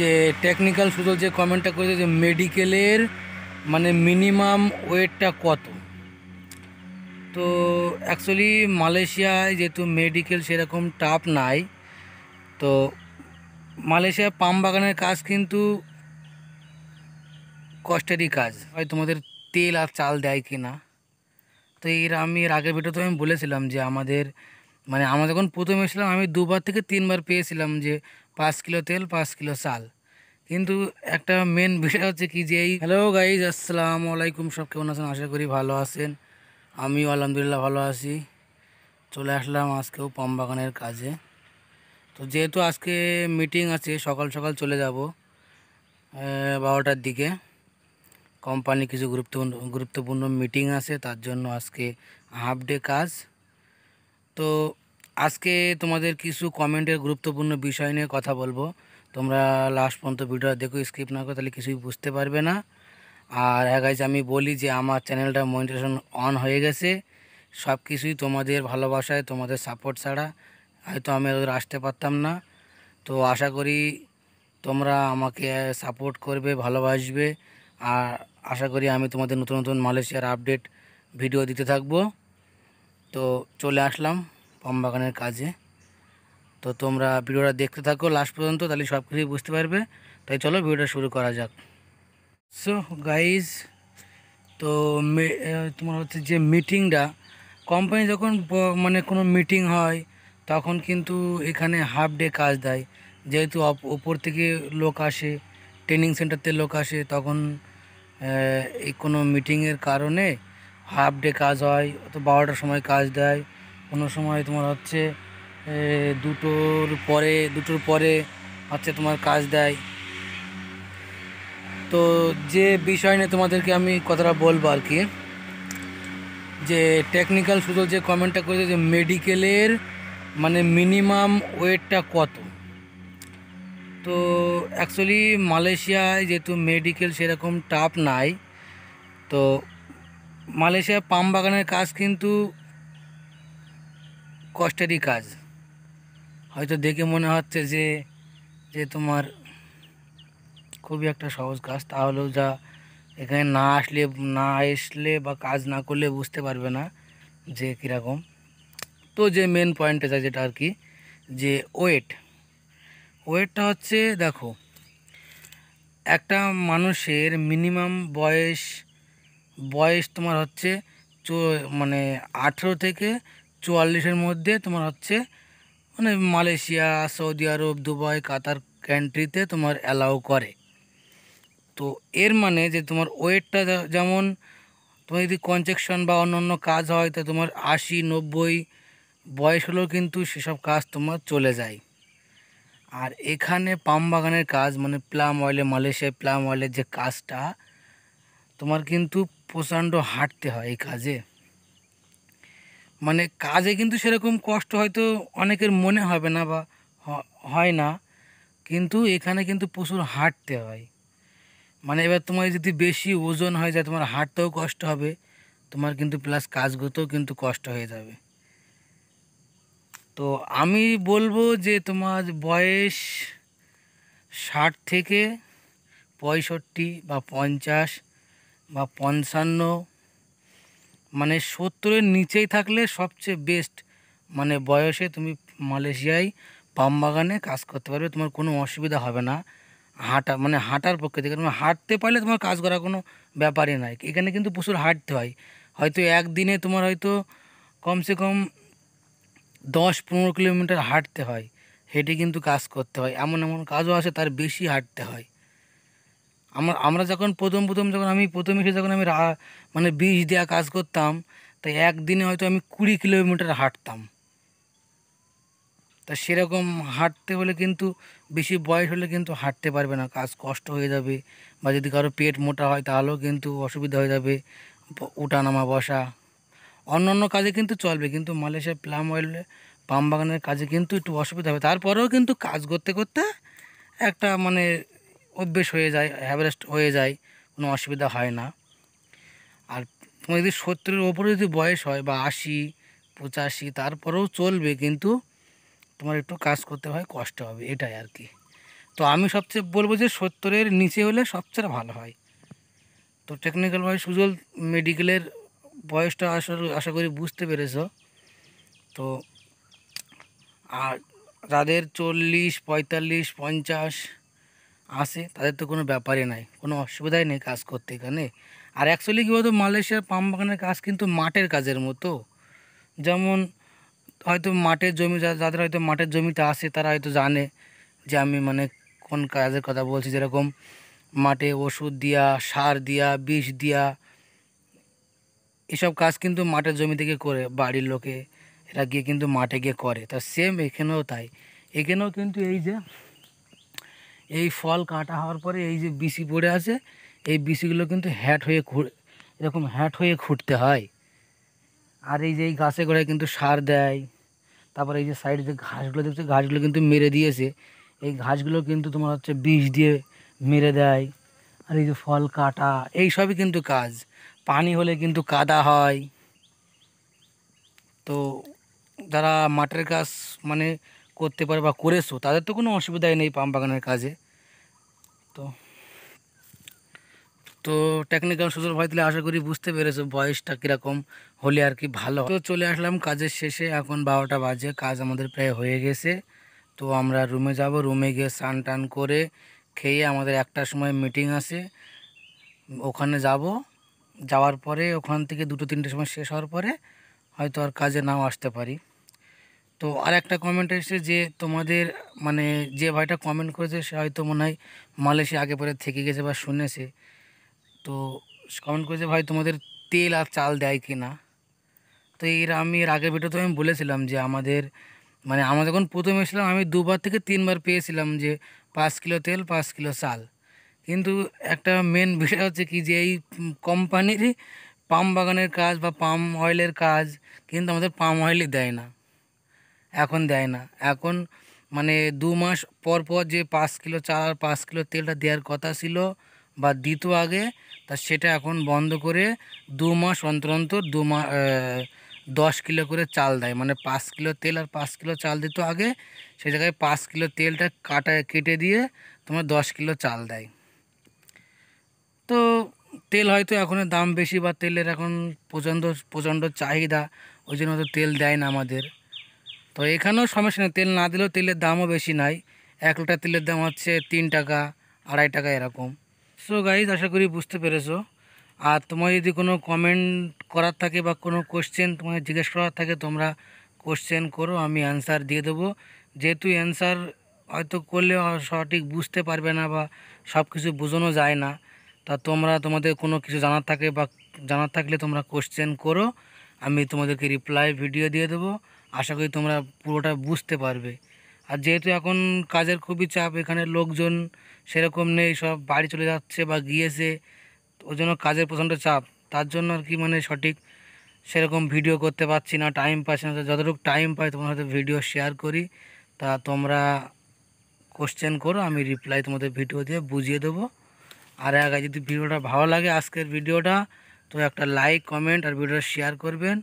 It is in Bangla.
যে টেকনিক্যাল শুধু যে কমেন্টটা করেছে যে মেডিকেলের মানে মিনিমাম ওয়েটটা কত তো অ্যাকচুয়ালি মালয়েশিয়ায় যেহেতু মেডিকেল সেরকম টাপ নাই তো মালয়েশিয়া পাম বাগানের কাজ কিন্তু কষ্টেরই কাজ হয় তোমাদের তেল আর চাল দেয় কি না তো এর আমি এর আগের ভিডিওতে আমি বলেছিলাম যে আমাদের মানে আমরা যখন প্রথমে এসেছিলাম আমি দুবার থেকে তিনবার পেয়েছিলাম যে পাঁচ কিলো তেল পাঁচ কিলো চাল কিন্তু একটা মেন বিষয় হচ্ছে কি যে এই হ্যালো গাইজ আসসালাম আলাইকুম সব কেমন আছেন আশা করি ভালো আছেন আমিও আলহামদুলিল্লাহ ভালো আছি চলে আসলাম আজকেও পাম বাগানের কাজে তো যেহেতু আজকে মিটিং আছে সকাল সকাল চলে যাব বারোটার দিকে কোম্পানি কিছু গুরুত্বপূর্ণ গুরুত্বপূর্ণ মিটিং আছে তার জন্য আজকে হাফ ডে কাজ তো আজকে তোমাদের কিছু কমেন্টের গুরুত্বপূর্ণ বিষয় নিয়ে কথা বলবো তোমরা লাস্ট পর্যন্ত ভিডিওটা দেখো স্ক্রিপ্ট না করো তাহলে কিছুই বুঝতে পারবে না আর গাইজ হ্যাঁ আমি বলি যে আমার চ্যানেলটা মনিটেশন অন হয়ে গেছে সব কিছুই তোমাদের ভালোবাসায় তোমাদের সাপোর্ট ছাড়া হয়তো আমি ওদের আসতে পারতাম না তো আশা করি তোমরা আমাকে সাপোর্ট করবে ভালোবাসবে আর আশা করি আমি তোমাদের নতুন নতুন মালয়েশিয়ার আপডেট ভিডিও দিতে থাকবো তো চলে আসলাম আম বাগানের কাজে তো তোমরা ভিডিওটা দেখতে থাকো লাস্ট পর্যন্ত তাহলে সব কিছুই বুঝতে পারবে তাই চলো ভিডিওটা শুরু করা যাক সো গাইজ তো তোমার হচ্ছে যে মিটিংটা কোম্পানি যখন মানে কোনো মিটিং হয় তখন কিন্তু এখানে হাফ ডে কাজ দেয় যেহেতু ওপর থেকে লোক আসে ট্রেনিং সেন্টারতে লোক আসে তখন এই কোনো মিটিংয়ের কারণে হাফ ডে কাজ হয় অত বারোটার সময় কাজ দেয় কোনো সময় তোমার হচ্ছে দুটোর পরে দুটোর পরে হচ্ছে তোমার কাজ দেয় তো যে বিষয় নিয়ে তোমাদেরকে আমি কথাটা বলবো আর কি যে টেকনিক্যাল শুধু যে কমেন্টটা করেছে যে মেডিকেলের মানে মিনিমাম ওয়েটটা কত তো অ্যাকচুয়ালি মালয়েশিয়ায় যেহেতু মেডিকেল সেরকম টাপ নাই তো মালয়েশিয়ায় পাম বাগানের কাজ কিন্তু কষ্টেরই কাজ হয়তো দেখে মনে হচ্ছে যে যে তোমার খুবই একটা সহজ কাজ তাহলেও যা এখানে না আসলে না আসলে বা কাজ না করলে বুঝতে পারবে না যে কীরকম তো যে মেন পয়েন্টে যায় যেটা আর কি যে ওয়েট ওয়েটটা হচ্ছে দেখো একটা মানুষের মিনিমাম বয়স বয়স তোমার হচ্ছে মানে আঠেরো থেকে চুয়াল্লিশের মধ্যে তোমার হচ্ছে মানে Malaysia Saudi Arab Dubai Qatar কান্ট্রিতে তোমার অ্যালাউ করে তো এর মানে যে তোমার ওয়েটটা যেমন তোমার যদি কনজেকশন বা অন্য অন্য কাজ হয় তো তোমার আশি নব্বই বয়স হলেও কিন্তু সেসব কাজ তোমার চলে যায় আর এখানে পাম বাগানের কাজ মানে প্লাম অয়েলে মালয়েশিয়ায় প্লাম অয়েলের যে কাজটা তোমার কিন্তু প্রচণ্ড হাঁটতে হয় এই কাজে মানে কাজে কিন্তু সেরকম কষ্ট হয়তো অনেকের মনে হবে না বা হয় না কিন্তু এখানে কিন্তু প্রচুর হাঁটতে হয় মানে এবার তোমার যদি বেশি ওজন হয়ে যায় তোমার হাঁটতেও কষ্ট হবে তোমার কিন্তু প্লাস কাজ করতেও কিন্তু কষ্ট হয়ে যাবে তো আমি বলবো যে তোমার বয়স ষাট থেকে পঁয়ষট্টি বা পঞ্চাশ বা পঞ্চান্ন মানে সত্তরের নিচেই থাকলে সবচেয়ে বেস্ট মানে বয়সে তুমি মালয়েশিয়ায় পাম বাগানে কাজ করতে পারবে তোমার কোনো অসুবিধা হবে না হাঁটা মানে হাঁটার পক্ষে থেকে তোমার হাঁটতে পারলে তোমার কাজ করার কোনো ব্যাপারই নাই এখানে কিন্তু প্রচুর হাঁটতে হয় হয়তো একদিনে তোমার হয়তো কমসে কম দশ পনেরো কিলোমিটার হাঁটতে হয় হেঁটে কিন্তু কাজ করতে হয় এমন এমন কাজও আছে তার বেশি হাঁটতে হয় আমার আমরা যখন প্রথম প্রথম যখন আমি প্রথম এসে যখন আমি মানে বীজ দেওয়া কাজ করতাম তাই একদিনে হয়তো আমি কুড়ি কিলোমিটার হাঁটতাম তা সেরকম হাঁটতে হলে কিন্তু বেশি বয়স হলে কিন্তু হাঁটতে পারবে না কাজ কষ্ট হয়ে যাবে বা যদি কারো পেট মোটা হয় তাহলেও কিন্তু অসুবিধা হয়ে যাবে উঠা নামা বসা অন্য অন্য কাজে কিন্তু চলবে কিন্তু মালয়েশিয়া প্লাম অয়েল পাম বাগানের কাজে কিন্তু একটু অসুবিধা হবে তারপরেও কিন্তু কাজ করতে করতে একটা মানে অভ্যেস হয়ে যায় অ্যাভারেস্ট হয়ে যায় কোনো অসুবিধা হয় না আর তোমার যদি সত্তরের ওপরে যদি বয়স হয় বা আশি পঁচাশি তারপরেও চলবে কিন্তু তোমার একটু কাজ করতে হয় কষ্ট হবে এটাই আর কি তো আমি সবচেয়ে বলবো যে সত্তরের নিচে হলে সবচেয়ে ভালো হয় তো টেকনিক্যাল ওয়াইজ সুজল মেডিকেলের বয়সটা আশা আশা করি বুঝতে পেরেছ তো আর যাদের চল্লিশ পঁয়তাল্লিশ পঞ্চাশ আসে তাদের তো কোনো ব্যাপারই নাই কোনো অসুবিধাই নেই কাজ করতে এখানে আর অ্যাকচুয়ালি কী বলতো মালয়েশিয়ার পাম বাগানের কাজ কিন্তু মাঠের কাজের মতো যেমন হয়তো মাঠের জমি যাদের হয়তো মাঠের জমিতে আসে তারা হয়তো জানে যে আমি মানে কোন কাজের কথা বলছি যেরকম মাঠে ওষুধ দিয়া সার দিয়া বিষ দিয়া এসব কাজ কিন্তু মাঠের জমি থেকে করে বাড়ির লোকে এরা গিয়ে কিন্তু মাঠে গিয়ে করে তা সেম এখানেও তাই এখানেও কিন্তু এই যে এই ফল কাটা হওয়ার পরে এই যে বিসি পড়ে আছে এই বিসিগুলো কিন্তু হ্যাট হয়ে এরকম হ্যাট হয়ে খুঁটতে হয় আর এই যে এই গাছে গোড়ায় কিন্তু সার দেয় তারপর এই যে সাইডে যে ঘাসগুলো দেখছে ঘাসগুলো কিন্তু মেরে দিয়েছে এই ঘাসগুলো কিন্তু তোমার হচ্ছে বিষ দিয়ে মেরে দেয় আর এই যে ফল কাটা এই সবই কিন্তু কাজ পানি হলে কিন্তু কাদা হয় তো যারা মাঠের কাজ মানে করতে পারো বা করেছো তাদের তো কোনো অসুবিধাই নেই পাম বাগানের কাজে তো তো টেকনিক্যাল সুযোগ ভাই তাহলে আশা করি বুঝতে পেরেছো বয়সটা কীরকম হলে আর কি ভালো তো চলে আসলাম কাজের শেষে এখন বারোটা বাজে কাজ আমাদের প্রায় হয়ে গেছে তো আমরা রুমে যাব রুমে গিয়ে স্নান টান করে খেয়ে আমাদের একটার সময় মিটিং আছে ওখানে যাব যাওয়ার পরে ওখান থেকে দুটো তিনটের সময় শেষ হওয়ার পরে হয়তো আর কাজে নাও আসতে পারি তো আর একটা কমেন্ট এসেছে যে তোমাদের মানে যে ভাইটা কমেন্ট করেছে সে হয়তো মনে হয় মালয়েশিয়া আগে পরে থেকে গেছে বা শুনেছে তো কমেন্ট করেছে ভাই তোমাদের তেল আর চাল দেয় কি না তো এর আমি এর আগের ভিডিওতে আমি বলেছিলাম যে আমাদের মানে আমরা যখন প্রথমে এসেছিলাম আমি দুবার থেকে তিনবার পেয়েছিলাম যে পাঁচ কিলো তেল পাঁচ কিলো চাল কিন্তু একটা মেন বিষয় হচ্ছে কি যে এই কোম্পানির পাম বাগানের কাজ বা পাম অয়েলের কাজ কিন্তু আমাদের পাম অয়েলই দেয় না এখন দেয় না এখন মানে দু মাস পর পর যে পাঁচ কিলো চাল আর পাঁচ কিলো তেলটা দেওয়ার কথা ছিল বা দিত আগে তা সেটা এখন বন্ধ করে দু মাস অন্তর অন্তর দু মাস দশ কিলো করে চাল দেয় মানে পাঁচ কিলো তেল আর পাঁচ কিলো চাল দিত আগে সে জায়গায় পাঁচ কিলো তেলটা কাটা কেটে দিয়ে তোমার দশ কিলো চাল দেয় তো তেল হয়তো এখন দাম বেশি বা তেলের এখন প্রচণ্ড প্রচণ্ড চাহিদা ওই জন্য হয়তো তেল দেয় না আমাদের তো এখানেও সমস্যা নেই তেল না দিলেও তেলের দামও বেশি নাই এক লিটার তেলের দাম হচ্ছে তিন টাকা আড়াই টাকা এরকম সো গাইজ আশা করি বুঝতে পেরেছো আর তোমার যদি কোনো কমেন্ট করার থাকে বা কোনো কোশ্চেন তোমাকে জিজ্ঞেস করার থাকে তোমরা কোশ্চেন করো আমি অ্যান্সার দিয়ে দেবো যেহেতু অ্যান্সার হয়তো করলে সঠিক বুঝতে পারবে না বা সব কিছু বোঝানো যায় না তা তোমরা তোমাদের কোনো কিছু জানার থাকে বা জানার থাকলে তোমরা কোশ্চেন করো আমি তোমাদেরকে রিপ্লাই ভিডিও দিয়ে দেবো আশা করি তোমরা পুরোটা বুঝতে পারবে আর যেহেতু এখন কাজের খুবই চাপ এখানে লোকজন সেরকম নেই সব বাড়ি চলে যাচ্ছে বা গিয়েছে ওই জন্য কাজের প্রচণ্ড চাপ তার জন্য আর কি মানে সঠিক সেরকম ভিডিও করতে পারছি না টাইম পাচ্ছি না যতটুকু টাইম পাই তোমার সাথে ভিডিও শেয়ার করি তা তোমরা কোশ্চেন করো আমি রিপ্লাই তোমাদের ভিডিও দিয়ে বুঝিয়ে দেবো আর আগে যদি ভিডিওটা ভালো লাগে আজকের ভিডিওটা তো একটা লাইক কমেন্ট আর ভিডিওটা শেয়ার করবেন